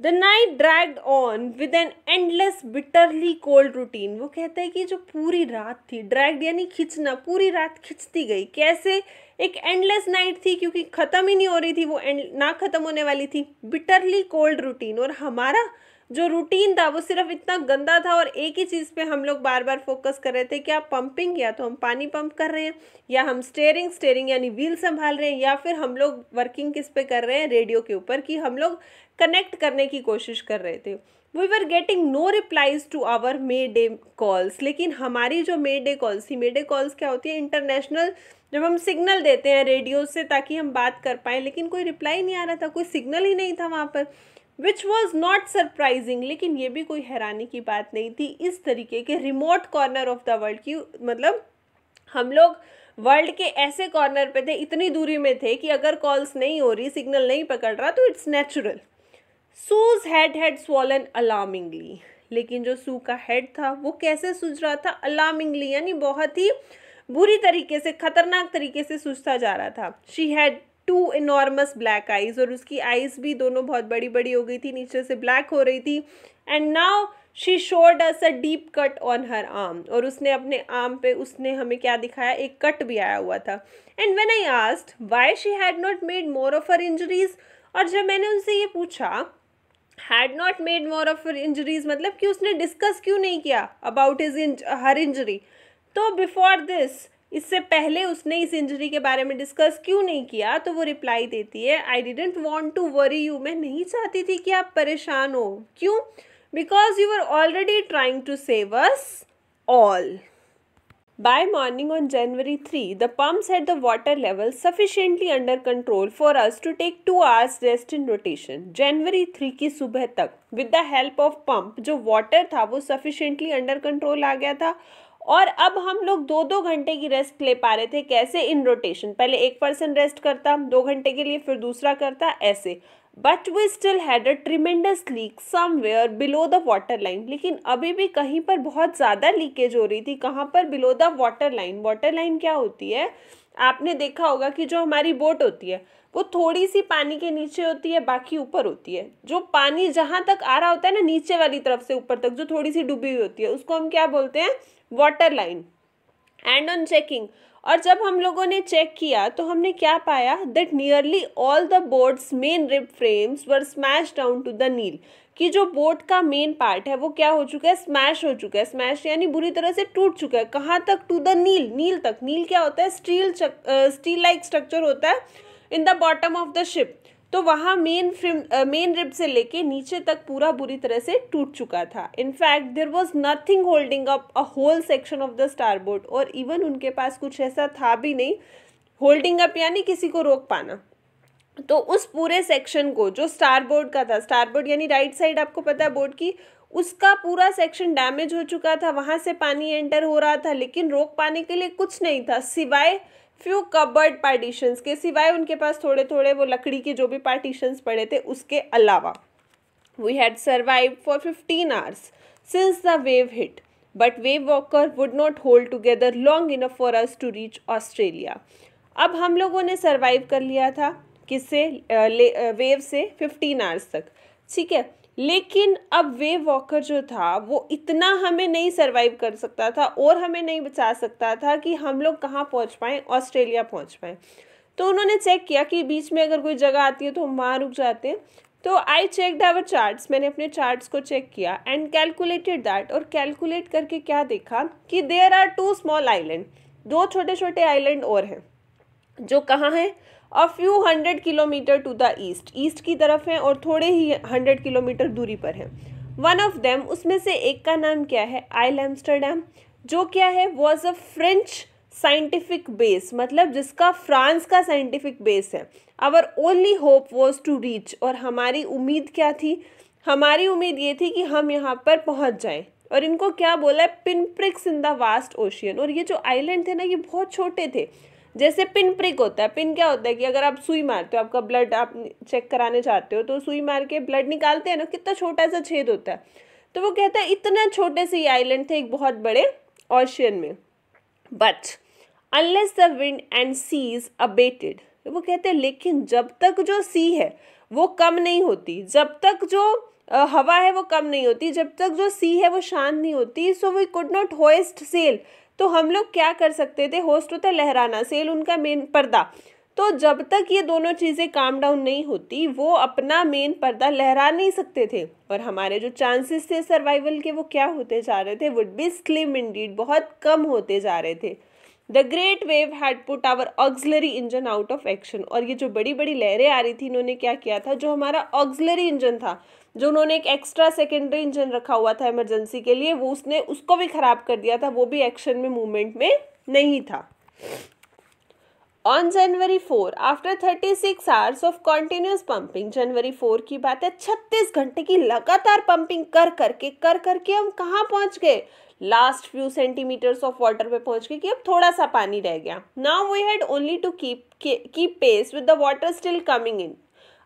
the night drag on with an endless bitterly cold routine वो कहते हैं कि जो पूरी रात थी ड्रैग यानी खींचना पूरी रात खींचती गई कैसे एक एंडलेस नाइट थी क्योंकि ख़त्म ही नहीं हो रही थी वो एंड ना ख़त्म होने वाली थी बिटरली कोल्ड रूटीन और हमारा जो रूटीन था वो सिर्फ इतना गंदा था और एक ही चीज़ पे हम लोग बार बार फोकस कर रहे थे कि आप पंपिंग या तो हम पानी पंप कर रहे हैं या हम स्टेयरिंग स्टेयरिंग यानी व्हील संभाल रहे हैं या फिर हम लोग वर्किंग किस पे कर रहे हैं रेडियो के ऊपर कि हम लोग कनेक्ट करने की कोशिश कर रहे थे we were getting no replies to our mayday calls लेकिन हमारी जो मे डे कॉल्स थी मे डे कॉल्स क्या होती है इंटरनेशनल जब हम सिग्नल देते हैं रेडियो से ताकि हम बात कर पाएँ लेकिन कोई रिप्लाई नहीं आ रहा था कोई सिग्नल ही नहीं था वहाँ पर विच वॉज नॉट सरप्राइजिंग लेकिन ये भी कोई हैरानी की बात नहीं थी इस तरीके के remote corner of the world की मतलब हम लोग वर्ल्ड के ऐसे कॉर्नर पे थे इतनी दूरी में थे कि अगर कॉल्स नहीं हो रही सिग्नल नहीं पकड़ रहा तो it's natural Sue's head had swollen alarmingly लेकिन जो सू का हेड था वो कैसे सूझ रहा था अलार्मिंगली यानी बहुत ही बुरी तरीके से खतरनाक तरीके से सूझता जा रहा था she had two enormous black eyes और उसकी आइज़ भी दोनों बहुत बड़ी बड़ी हो गई थी नीचे से ब्लैक हो रही थी and now she showed us a deep cut on her arm और उसने अपने आर्म पे उसने हमें क्या दिखाया एक कट भी आया हुआ था and when I asked why she had not made more of her injuries और जब मैंने उनसे ये पूछा had not made more of her injuries मतलब कि उसने डिस्कस क्यों नहीं किया अबाउट इज हर इंजरी तो बिफोर दिस इससे पहले उसने इस इंजरी के बारे में डिस्कस क्यों नहीं किया तो वो रिप्लाई देती है I didn't want to worry you मैं नहीं चाहती थी कि आप परेशान हो क्यों because you are already trying to save us all By morning on January 3, the pumps had the water level sufficiently under control for us to take two hours rest in rotation. January 3 की सुबह तक with the help of pump जो water था वो sufficiently under control आ गया था और अब हम लोग दो दो घंटे की रेस्ट ले पा रहे थे कैसे इन रोटेशन पहले एक पर्सन रेस्ट करता दो घंटे के लिए फिर दूसरा करता ऐसे but we still had a tremendous leak somewhere below the water line लेकिन अभी भी कहीं पर बहुत ज़्यादा लीकेज हो रही थी कहाँ पर below the water line water line क्या होती है आपने देखा होगा कि जो हमारी बोट होती है वो थोड़ी सी पानी के नीचे होती है बाकी ऊपर होती है जो पानी जहाँ तक आ रहा होता है ना नीचे वाली तरफ से ऊपर तक जो थोड़ी सी डूबी हुई होती है उसको हम क्या बोलते हैं water line and on checking और जब हम लोगों ने चेक किया तो हमने क्या पाया that nearly all the boards main rib frames were smash down to the keel कि जो बोट का मेन पार्ट है वो क्या हो चुका है स्मैश हो चुका है स्मैश यानी बुरी तरह से टूट चुका है कहाँ तक टू द नील नील तक नील क्या होता है स्टील स्टील लाइक स्ट्रक्चर होता है in the bottom of the ship तो वहाँ मेन फ्रिम मेन रिब से लेके नीचे तक पूरा बुरी तरह से टूट चुका था in fact there was nothing holding up a whole section of the starboard और इवन उनके पास कुछ ऐसा था भी नहीं होल्डिंग अप यानी किसी को रोक पाना तो उस पूरे सेक्शन को जो स्टार बोर्ड का था स्टार बोर्ड यानी राइट साइड आपको पता है बोर्ड की उसका पूरा सेक्शन डैमेज हो चुका था वहाँ से पानी एंटर हो रहा था लेकिन रोक पाने के लिए कुछ नहीं था सिवाय फ्यू कबर्ड पार्टीशंस के सिवाय उनके पास थोड़े थोड़े वो लकड़ी के जो भी पार्टीशंस पड़े थे उसके अलावा we had survive for fifteen hours since the wave hit but Wave Walker would not hold together long enough for us to reach Australia अब हम लोगों ने सर्वाइव कर लिया था किससे वेव से फिफ्टीन आवर्स तक ठीक है लेकिन अब वे वॉकर जो था वो इतना हमें नहीं सरवाइव कर सकता था और हमें नहीं बचा सकता था कि हम लोग कहाँ पहुँच पाएँ ऑस्ट्रेलिया पहुँच पाएँ तो उन्होंने चेक किया कि बीच में अगर कोई जगह आती है तो हम वहाँ रुक जाते हैं तो आई चेकड आवर चार्ट्स मैंने अपने चार्ट्स को चेक किया एंड कैलकुलेटेड दैट और कैलकुलेट करके क्या देखा कि there are two small island दो छोटे छोटे आइलैंड और हैं जो कहाँ हैं a few hundred kilometre to the east east की तरफ हैं और थोड़े ही हंड्रेड किलोमीटर दूरी पर हैं वन ऑफ देम उसमें से एक का नाम क्या है आइल एम्स्टरडेम जो क्या है was a French scientific base मतलब जिसका फ्रांस का साइंटिफिक बेस है our only hope was to reach और हमारी उम्मीद क्या थी हमारी उम्मीद ये थी कि हम यहाँ पर पहुँच जाएँ और इनको क्या बोला है pinpricks in the vast ocean और ये जो आइलैंड थे ना ये बहुत छोटे थे जैसे पिन प्रिक होता है पिन क्या होता है कि अगर आप सुई मारते हो आपका ब्लड आप चेक कराने चाहते हो तो सुई मार के ब्लड निकालते हैं ना कितना छोटा सा छेद होता है तो वो कहता है इतना छोटे से ये आइलैंड थे एक बहुत बड़े ऑशियन में but unless the wind and seas abated वो कहते हैं लेकिन जब तक जो सी है वो कम नहीं होती जब तक जो हवा है वो कम नहीं होती जब तक जो सी है वो शांत नहीं होती so we could not hoist sail तो हम लोग क्या कर सकते थे होस्ट होता तो लहराना सेल उनका मेन पर्दा तो जब तक ये दोनों चीज़ें काम डाउन नहीं होती वो अपना मेन पर्दा लहरा नहीं सकते थे और हमारे जो चांसेस थे सर्वाइवल के वो क्या होते जा रहे थे वुड बी स्लिम इंडीड बहुत कम होते जा रहे थे the great wave had put our auxiliary engine out of action और ये जो बड़ी बड़ी लहरें आ रही थी इन्होंने क्या किया था जो हमारा ऑक्सलरी इंजन था जो उन्होंने एक एक्स्ट्रा सेकेंडरी इंजन रखा हुआ था इमरजेंसी के लिए वो उसने उसको भी ख़राब कर दिया था वो भी एक्शन में मूवमेंट में नहीं था on January four after thirty six hours of continuous pumping January four की बात है छत्तीस घंटे की लगातार पंपिंग कर करके कर करके हम कहाँ पहुँच गए last few centimetres of water पे पहुंच गए कि अब थोड़ा सा पानी रह गया now we had only to keep keep pace with the water still coming in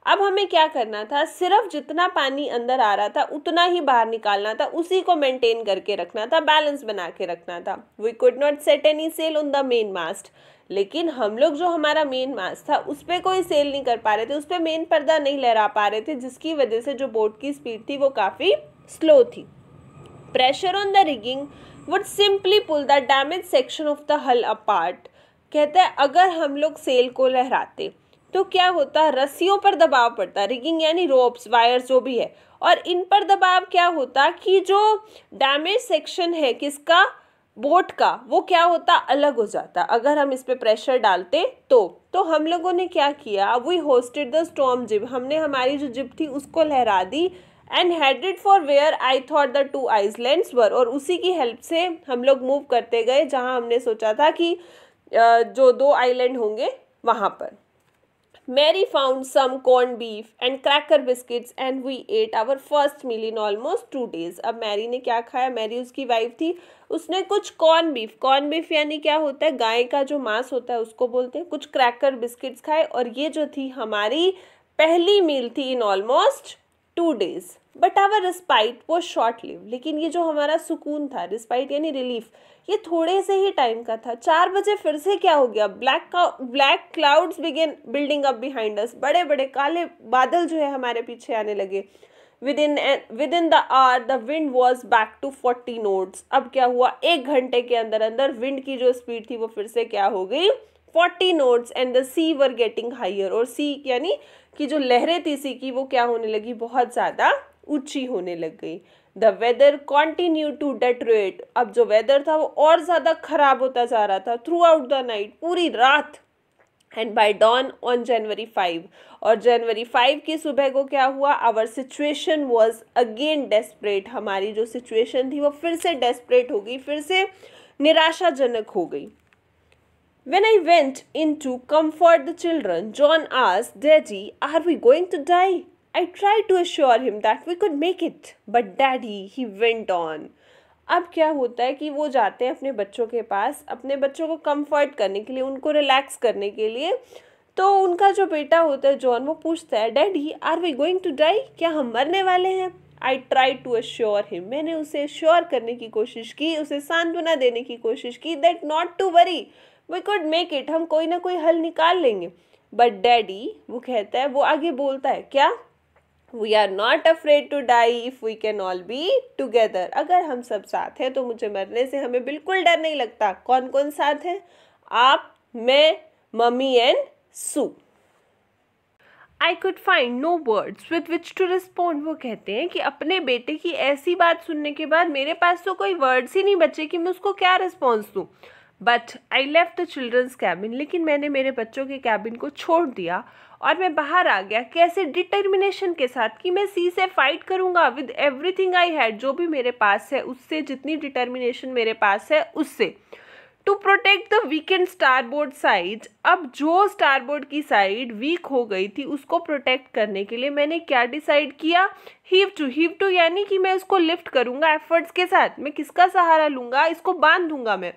अब हमें क्या करना था सिर्फ जितना पानी अंदर आ रहा था उतना ही बाहर निकालना था उसी को मेंटेन करके रखना था बैलेंस बना के रखना था we could not set any sail on the main mast लेकिन हम लोग जो हमारा मेन मास्ट था उस पर कोई सेल नहीं कर पा रहे थे उस पर मेन पर्दा नहीं लहरा पा रहे थे जिसकी वजह से जो बोट की स्पीड थी वो काफ़ी स्लो थी pressure on the rigging would simply pull the damage section of the hull apart कहते हैं अगर हम लोग सेल को लहराते तो क्या होता है रस्सियों पर दबाव पड़ता है रिगिंग यानी रोप्स वायर्स जो भी है और इन पर दबाव क्या होता कि जो डैमेज सेक्शन है किसका बोट का वो क्या होता अलग हो जाता अगर हम इस पर प्रेशर डालते तो तो हम लोगों ने क्या किया we hoisted the storm jib हमने हमारी जो जिप थी उसको लहरा दी and headed for where I thought the two islands were और उसी की हेल्प से हम लोग मूव करते गए जहाँ हमने सोचा था कि जो दो आइलैंड होंगे वहाँ पर Mary found some corned beef and cracker biscuits and we ate our first meal in almost two days. अब मैरी ने क्या खाया मैरी उसकी वाइफ थी उसने कुछ कॉर्न बीफ कॉर्न बीफ यानी क्या होता है गाय का जो मांस होता है उसको बोलते हैं कुछ क्रैकर बिस्किट्स खाए और ये जो थी हमारी पहली मील थी in almost two days but our respite was short lived लेकिन ये जो हमारा सुकून था रिस्पाइट यानी रिलीफ ये थोड़े से ही टाइम का था चार बजे फिर से क्या हो गया black black clouds began building up behind us बड़े बड़े काले बादल जो है हमारे पीछे आने लगे within within the hour the wind was back to forty knots अब क्या हुआ एक घंटे के अंदर अंदर विंड की जो स्पीड थी वो फिर से क्या हो गई forty knots and the sea were getting higher और सी यानी कि जो लहरें थी सी की वो क्या होने लगी बहुत ज़्यादा ऊंची होने लग गई the weather continue to deteriorate अब जो वेदर था वो और ज़्यादा खराब होता जा रहा था थ्रू आउट द नाइट पूरी रात and by dawn on January five और जनवरी फाइव की सुबह को क्या हुआ our situation was again desperate हमारी जो सिचुएशन थी वो फिर से डेस्परेट हो गई फिर से निराशाजनक हो गई When I went in to comfort the children, John asked, Daddy, are we going to die? I tried to assure him that we could make it, but daddy, he went on. अब क्या होता है कि वो जाते हैं अपने बच्चों के पास अपने बच्चों को कंफर्ट करने के लिए उनको रिलैक्स करने के लिए तो उनका जो बेटा होता है जॉन वो पूछता है daddy are we going to die क्या हम मरने वाले हैं I try to assure him मैंने उसे अश्योर करने की कोशिश की उसे सांत्वना देने की कोशिश की that not to worry we could make it हम कोई ना कोई हल निकाल लेंगे बट डैडी वो कहता है वो आगे बोलता है क्या we are not afraid to die if we can all be together अगर हम सब साथ हैं तो मुझे मरने से हमें बिल्कुल डर नहीं लगता कौन कौन साथ हैं आप मैं mummy and Sue I could find no words with which to respond वो कहते हैं कि अपने बेटे की ऐसी बात सुनने के बाद मेरे पास तो कोई वर्ड्स ही नहीं बचे कि मैं उसको क्या रिस्पॉन्स दूँ बट आई लेव द चिल्ड्रंस कैबिन लेकिन मैंने मेरे बच्चों के कैबिन को छोड़ दिया और मैं बाहर आ गया कैसे डिटर्मिनेशन के साथ कि मैं सी से फाइट करूँगा विद एवरीथिंग आई हैड जो भी मेरे पास है उससे जितनी डिटर्मिनेशन मेरे पास है उससे to protect the star starboard side अब जो स्टारबोर्ड की साइड वीक हो गई थी उसको प्रोटेक्ट करने के लिए मैंने क्या डिसाइड किया हीव टू हीव टू यानी कि मैं उसको लिफ्ट करूंगा एफर्ट्स के साथ मैं किसका सहारा लूंगा इसको बांध दूंगा मैं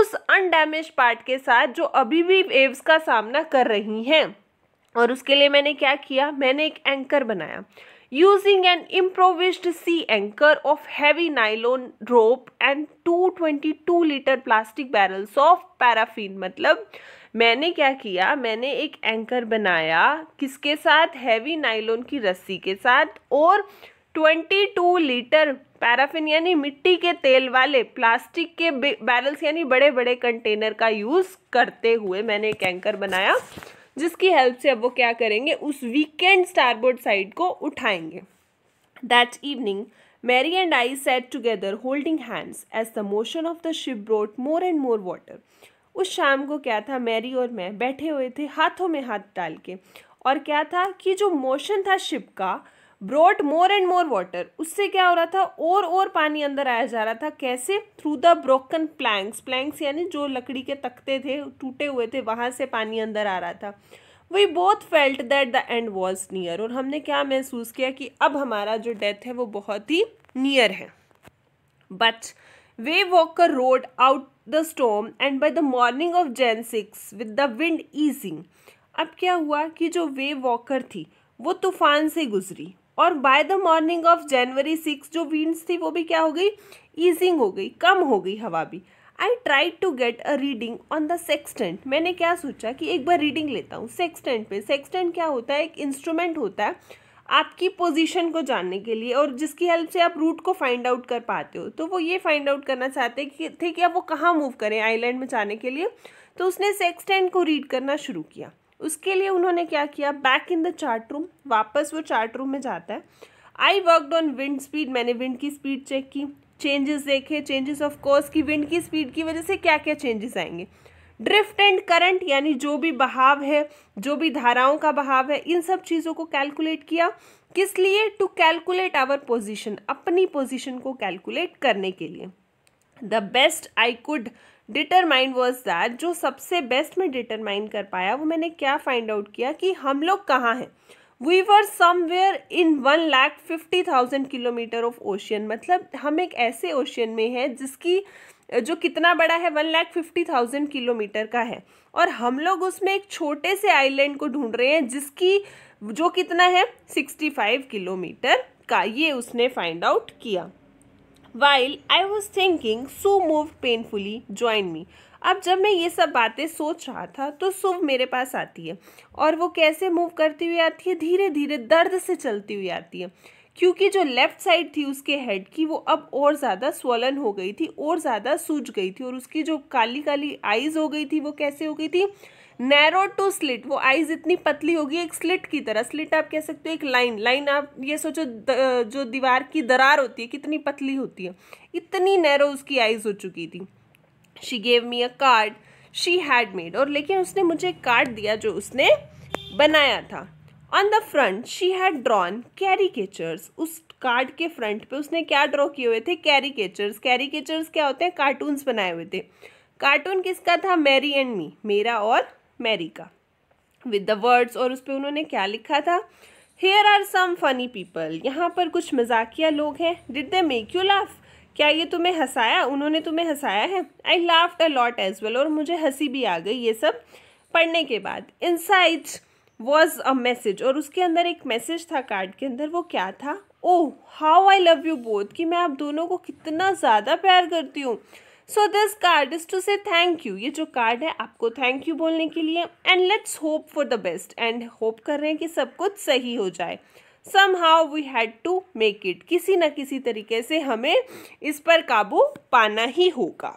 उस अनडैमेज पार्ट के साथ जो अभी भी वेव्स का सामना कर रही हैं और उसके लिए मैंने क्या किया मैंने एक एंकर बनाया using an improvised sea anchor of heavy nylon rope and two 22 litre plastic barrels of paraffin मतलब मैंने क्या किया मैंने एक एंकर बनाया किसके साथ हैवी नाइलोन की रस्सी के साथ और 22 लीटर पैराफिन यानी मिट्टी के तेल वाले प्लास्टिक के बैरल्स यानी बड़े बड़े कंटेनर का यूज़ करते हुए मैंने एक एंकर बनाया जिसकी हेल्प से अब वो क्या करेंगे उस वीकेंड स्टारबोर्ड साइड को उठाएंगे that evening Mary and I sat together holding hands as the motion of the ship brought more and more water उस शाम को क्या था मैरी और मैं बैठे हुए थे हाथों में हाथ डाल के और क्या था कि जो मोशन था शिप का brought more and more water उससे क्या हो रहा था और और पानी अंदर आया जा रहा था कैसे through the broken planks planks यानी जो लकड़ी के तख्ते थे टूटे हुए थे वहाँ से पानी अंदर आ रहा था we both felt that the end was near और हमने क्या महसूस किया कि अब हमारा जो डेथ है वो बहुत ही नियर है but Wavewalker rode out the storm and by the morning of Jan six with the wind easing अब क्या हुआ कि जो वे वॉकर थी वो तूफान से गुजरी और by the morning of January six जो विंड्स थी वो भी क्या हो गई ईजिंग हो गई कम हो गई हवा भी I try to get a reading on the sextant मैंने क्या सोचा कि एक बार रीडिंग लेता हूँ सेक्सटेंट पे सेक्सटेंट क्या होता है एक इंस्ट्रूमेंट होता है आपकी पोजीशन को जानने के लिए और जिसकी हेल्प से आप रूट को फाइंड आउट कर पाते हो तो वो ये फाइंड आउट करना चाहते कि थे कि आप वो कहाँ मूव करें आइलैंड में जाने के लिए तो उसने सेक्सटेंट को रीड करना शुरू किया उसके लिए उन्होंने क्या किया back in the chart room वापस वो चार्ट रूम में जाता है I worked on wind speed मैंने विंड की स्पीड चेक की चेंजेस देखे चेंजेस ऑफ कोर्स की विंड की स्पीड की वजह से क्या क्या चेंजेस आएंगे ड्रिफ्ट एंड करंट यानी जो भी बहाव है जो भी धाराओं का बहाव है इन सब चीज़ों को कैलकुलेट किया किस लिए टू कैलकुलेट आवर पोजिशन अपनी पोजिशन को कैलकुलेट करने के लिए the best I could determined was that जो सबसे बेस्ट में डिटरमाइन कर पाया वो मैंने क्या फाइंड आउट किया कि हम लोग कहाँ हैं we were somewhere in one lakh fifty thousand kilometre of ocean मतलब हम एक ऐसे ओशियन में हैं जिसकी जो कितना बड़ा है one lakh fifty thousand kilometre का है और हम लोग उसमें एक छोटे से आइलैंड को ढूंढ रहे हैं जिसकी जो कितना है सिक्सटी फाइव किलोमीटर का ये उसने फाइंड आउट किया while I was thinking Sue move painfully join me अब जब मैं ये सब बातें सोच रहा था तो सुव मेरे पास आती है और वो कैसे मूव करती हुई आती है धीरे धीरे दर्द से चलती हुई आती है क्योंकि जो लेफ़्ट साइड थी उसके हेड की वो अब और ज़्यादा स्वलन हो गई थी और ज़्यादा सूज गई थी और उसकी जो काली काली आइज़ हो गई थी वो कैसे हो गई थी नैरो टू स्लिट वो आइज इतनी पतली होगी एक स्लिट की तरह स्लिट आप कह सकते हो एक लाइन लाइन आप ये सोचो द, जो दीवार की दरार होती है कितनी पतली होती है इतनी नैरो उसकी आइज हो चुकी थी she gave me a card she had made और लेकिन उसने मुझे एक कार्ड दिया जो उसने बनाया था on the front she had drawn caricatures उस कार्ड के फ्रंट पे उसने क्या ड्रॉ किए हुए थे कैरिकेचर्स कैरिकेचर्स क्या होते हैं कार्टून्स बनाए हुए थे कार्टून किसका था मैरी एंड मी मेरा और मैरी का विद द वर्ड्स और उस पर उन्होंने क्या लिखा था here are some funny people यहाँ पर कुछ मजाकिया लोग हैं did they make you laugh क्या ये तुम्हें हंसाया उन्होंने तुम्हें हंसाया है I laugh a lot as well और मुझे हंसी भी आ गई ये सब पढ़ने के बाद इनसाइट वॉज अ मैसेज और उसके अंदर एक मैसेज था कार्ड के अंदर वो क्या था oh how I love you both कि मैं आप दोनों को कितना ज़्यादा प्यार करती हूँ so this card is to say thank you ये जो कार्ड है आपको थैंक यू बोलने के लिए and let's hope for the best and hope कर रहे हैं कि सब कुछ सही हो जाए somehow we had to make it किसी ना किसी तरीके से हमें इस पर काबू पाना ही होगा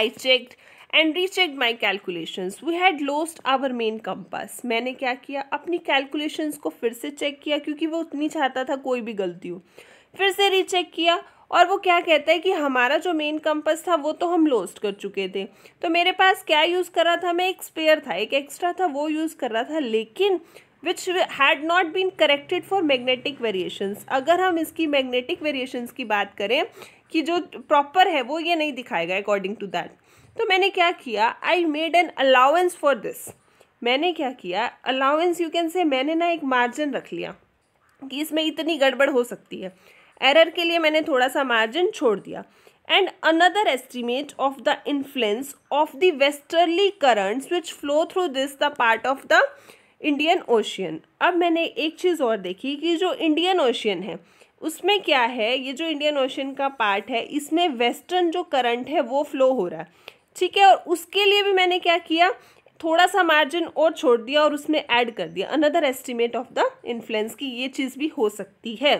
I check and recheck my calculations we had lost our main compass मैंने क्या किया अपनी कैलकुलेशंस को फिर से चेक किया क्योंकि वो उतनी चाहता था कोई भी गलती हो फिर से रीचेक किया और वो क्या कहता है कि हमारा जो मेन कंपस था वो तो हम लोस्ट कर चुके थे तो मेरे पास क्या यूज़ कर रहा था मैं एक स्पेयर था एक एक्स्ट्रा था वो यूज़ कर रहा था लेकिन which had not been corrected for magnetic variations अगर हम इसकी मैग्नेटिक वेरिएशंस की बात करें कि जो प्रॉपर है वो ये नहीं दिखाएगा अकॉर्डिंग टू दैट तो मैंने क्या किया I made an allowance for this मैंने क्या किया अलाउंस यू कैन से मैंने ना एक मार्जिन रख लिया कि इसमें इतनी गड़बड़ हो सकती है एरर के लिए मैंने थोड़ा सा मार्जिन छोड़ दिया and another estimate of the influence of the westerly currents which flow through this the part of the Indian Ocean अब मैंने एक चीज़ और देखी कि जो इंडियन ओशियन है उसमें क्या है ये जो इंडियन ओशियन का पार्ट है इसमें वेस्टर्न जो करंट है वो फ्लो हो रहा है ठीक है और उसके लिए भी मैंने क्या किया थोड़ा सा मार्जिन और छोड़ दिया और उसमें ऐड कर दिया another estimate of the influence की ये चीज़ भी हो सकती है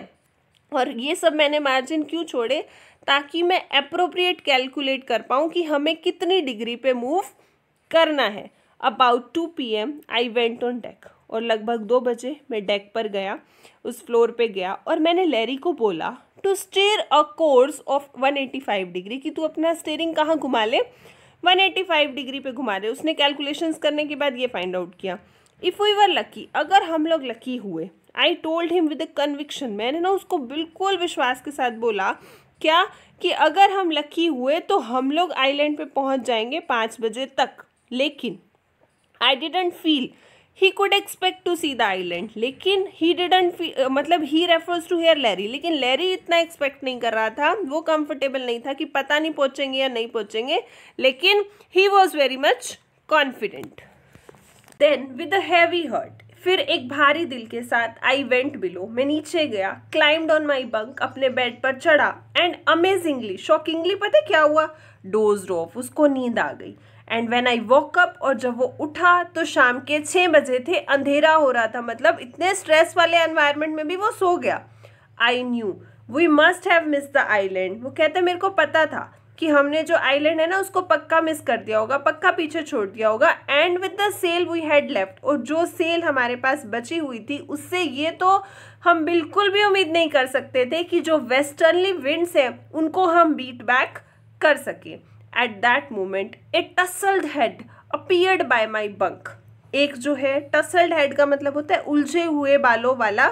और ये सब मैंने मार्जिन क्यों छोड़े ताकि मैं अप्रोप्रिएट कैलकुलेट कर पाऊँ कि हमें कितनी डिग्री पे मूव करना है about two P M I went on deck और लगभग दो बजे मैं डेक पर गया उस फ्लोर पे गया और मैंने लैरी को बोला to steer a course of 185 degree कि तू अपना स्टेयरिंग कहाँ घुमा ले 185 डिग्री पे घुमा ले उसने कैलकुलेशंस करने के बाद ये फाइंड आउट किया इफ़ वी वर लकी अगर हम लोग लकी हुए I told him with conviction मैंने ना उसको बिल्कुल विश्वास के साथ बोला क्या कि अगर हम लकी हुए तो हम लोग आइलैंड पे पहुंच जाएंगे पाँच बजे तक लेकिन I didn't feel he could expect to see the island लेकिन ही डिडेंट मतलब he refers to here Larry लेकिन लैरी इतना एक्सपेक्ट नहीं कर रहा था वो कंफर्टेबल नहीं था कि पता नहीं पहुंचेंगे या नहीं पहुंचेंगे लेकिन he was very much confident then with a heavy heart फिर एक भारी दिल के साथ आई वेंट बिलो मैं नीचे गया क्लाइम्ड ऑन माई बंक अपने बेड पर चढ़ा एंड अमेजिंगली शॉकिंगली पता क्या हुआ डोज ऑफ उसको नींद आ गई एंड वेन आई वॉकअप और जब वो उठा तो शाम के छः बजे थे अंधेरा हो रहा था मतलब इतने स्ट्रेस वाले एनवायरमेंट में भी वो सो गया I knew we must have miss the island वो कहते मेरे को पता था कि हमने जो आइलैंड है ना उसको पक्का मिस कर दिया होगा पक्का पीछे छोड़ दिया होगा and with the sail we had left और जो सेल हमारे पास बची हुई थी उससे ये तो हम बिल्कुल भी उम्मीद नहीं कर सकते थे कि जो वेस्टर्नली विंड्स हैं उनको हम बीट बैक कर सकें at that moment a tousled head appeared by my bunk एक जो है टसल्ड हेड का मतलब होता है उलझे हुए बालों वाला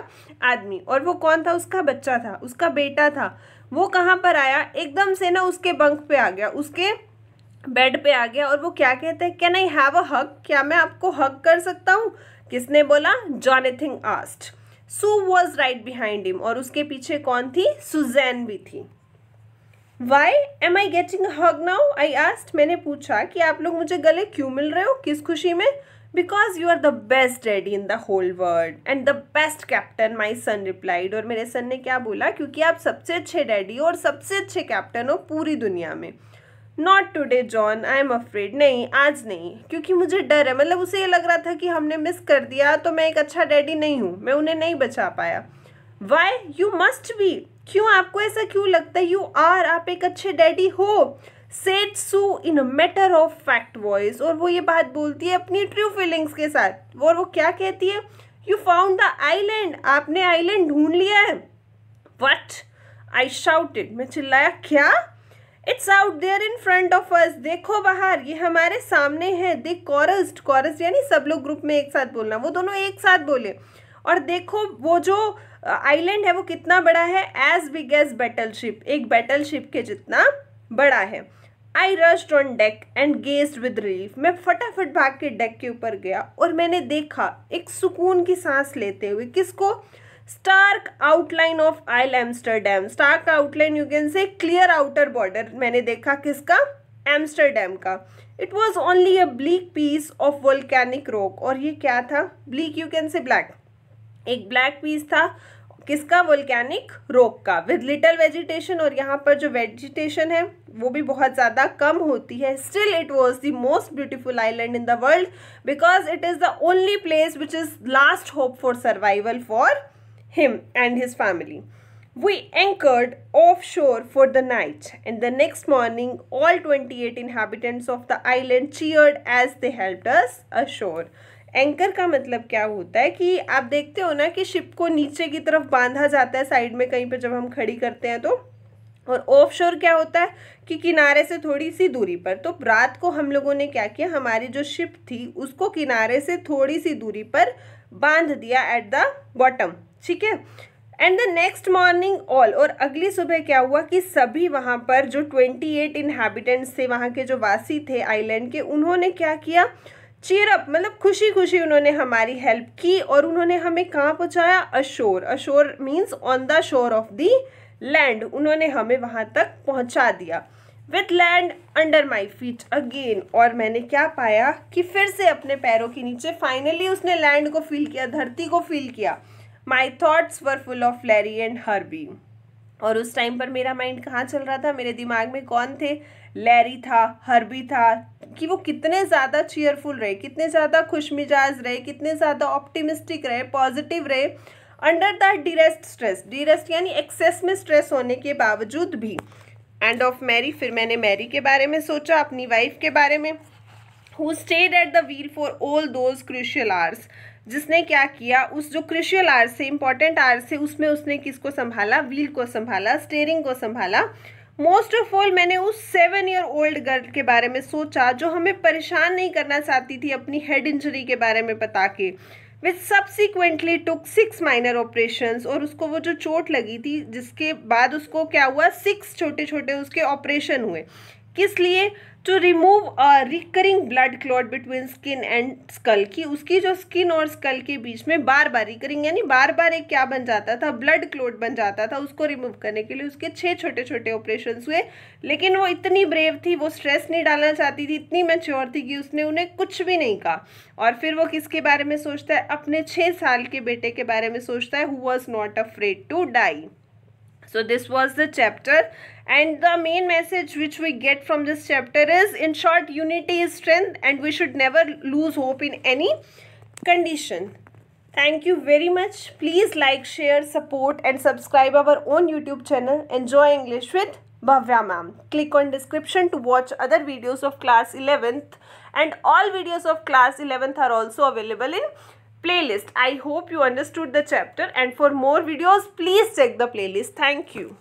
आदमी और वो कौन था उसका बच्चा था उसका बेटा था वो कहाँ पर आया एकदम से ना उसके बंक पे आ गया उसके बेड पे आ गया और वो क्या कहते हैं कैन आई हैव अ हक क्या मैं आपको हक कर सकता हूँ किसने बोला Jonathan asked Sue was right behind him और उसके पीछे कौन थी सुजैन भी थी why am I getting hug now I asked मैंने पूछा कि आप लोग मुझे गले क्यों मिल रहे हो किस खुशी में because you are the best daddy in the whole world and the best captain my son replied और मेरे सन ने क्या बोला क्योंकि आप सबसे अच्छे डैडी हो और सबसे अच्छे कैप्टन हो पूरी दुनिया में not today John I am afraid नहीं आज नहीं क्योंकि मुझे डर है मतलब उसे ये लग रहा था कि हमने मिस कर दिया तो मैं एक अच्छा डैडी नहीं हूँ मैं उन्हें नहीं बचा पाया वाई यू मस्ट बी क्यों आपको ऐसा क्यों लगता है यू आर आप एक अच्छे डैडी हो so in matter of fact voice और वो ये बात बोलती है अपनी ट्रू फीलिंग्स के साथ और वो क्या कहती है यू फाउंड द आईलैंड आपने आईलैंड ढूंढ लिया है वट आई इट मैं चिल्लाया क्या it's out there in front of us देखो बाहर ये हमारे सामने है दे कॉरस्ड कॉरस्ड यानी सब लोग ग्रुप में एक साथ बोलना वो दोनों एक साथ बोले और देखो वो जो आइलैंड है वो कितना बड़ा है as big as battleship एक बैटल शिप के जितना बड़ा है I rushed on deck and gasped with relief मैं फटाफट भाग के डेक के ऊपर गया और मैंने देखा एक सुकून की सांस लेते हुए किसको stark outline of Isle Amsterdam stark outline you can say clear outer border मैंने देखा किसका एम्स्टरडेम का it was only a bleak piece of volcanic rock और ये क्या था bleak you can say black एक ब्लैक पीस था किसका वोल्कैनिक रोक का विद लिटल वेजिटेशन और यहाँ पर जो वेजिटेशन है वो भी बहुत ज़्यादा कम होती है still it was the most beautiful island in the world because it is the only place which is last hope for survival for him and his family we We anchored offshore for the night, and the next morning, all 28 inhabitants of the island cheered as they helped a shore anchor का मतलब क्या होता है कि आप देखते हो ना कि शिप को नीचे की तरफ बांधा जाता है साइड में कहीं पर जब हम खड़ी करते हैं तो और ऑफशोर क्या होता है कि किनारे से थोड़ी सी दूरी पर तो रात को हम लोगों ने क्या किया हमारी जो शिप थी उसको किनारे से थोड़ी सी दूरी पर बांध दिया एट द बॉटम ठीक है and the next morning all और अगली सुबह क्या हुआ कि सभी वहाँ पर जो ट्वेंटी एट इनहेबिटेंट्स थे वहाँ के जो वासी थे आइलैंड के उन्होंने क्या किया चीरअप मतलब खुशी खुशी उन्होंने हमारी हेल्प की और उन्होंने हमें कहाँ पहुँचाया ashore ashore means on the shore of the land उन्होंने हमें वहाँ तक पहुँचा दिया with land under my feet again और मैंने क्या पाया कि फिर से अपने पैरों के नीचे फाइनली उसने लैंड को फील किया धरती को फील किया my thoughts were full of Larry and Herbie और उस टाइम पर मेरा माइंड कहाँ चल रहा था मेरे दिमाग में कौन थे लैरी था हर्बी था कि वो कितने ज़्यादा चेयरफुल रहे कितने ज़्यादा खुश मिजाज रहे कितने ज़्यादा ऑप्टिमिस्टिक रहे पॉजिटिव रहे under the direst stress direst यानी एक्सेस में स्ट्रेस होने के बावजूद भी एंड ऑफ मैरी फिर मैंने मैरी के बारे में सोचा अपनी वाइफ के बारे में who stayed at the wheel for all those crucial hours जिसने क्या किया उस जो क्रिशियल आर्स से इंपॉर्टेंट आर्स से उसमें उसने किसको संभाला व्हील को संभाला स्टेयरिंग को संभाला मोस्ट ऑफ ऑल मैंने उस सेवन ईयर ओल्ड गर्ल के बारे में सोचा जो हमें परेशान नहीं करना चाहती थी अपनी हेड इंजरी के बारे में बता के which subsequently took six minor operation और उसको वो जो चोट लगी थी जिसके बाद उसको क्या हुआ सिक्स छोटे छोटे उसके ऑपरेशन हुए किस लिए to remove recurring blood clot between skin and skull की उसकी जो स्किन और स्कल के बीच में बार बार रिकरिंग यानी बार बार एक क्या बन जाता था ब्लड क्लॉट बन जाता था उसको रिमूव करने के लिए उसके छः छोटे छोटे ऑपरेशन हुए लेकिन वो इतनी ब्रेव थी वो स्ट्रेस नहीं डालना चाहती थी इतनी मैच्योर थी कि उसने उन्हें कुछ भी नहीं कहा और फिर वो किसके बारे में सोचता है अपने छः साल के बेटे के बारे में सोचता है who was not afraid to die so this was the chapter and the main message which we get from this chapter is in short unity is strength and we should never lose hope in any condition thank you very much please like share support and subscribe our own youtube channel enjoy english with Bhavya ma'am. Click on description to watch other videos of class 11th and all videos of class 11th are also available in playlist. I hope you understood the chapter and for more videos please check the playlist. Thank you.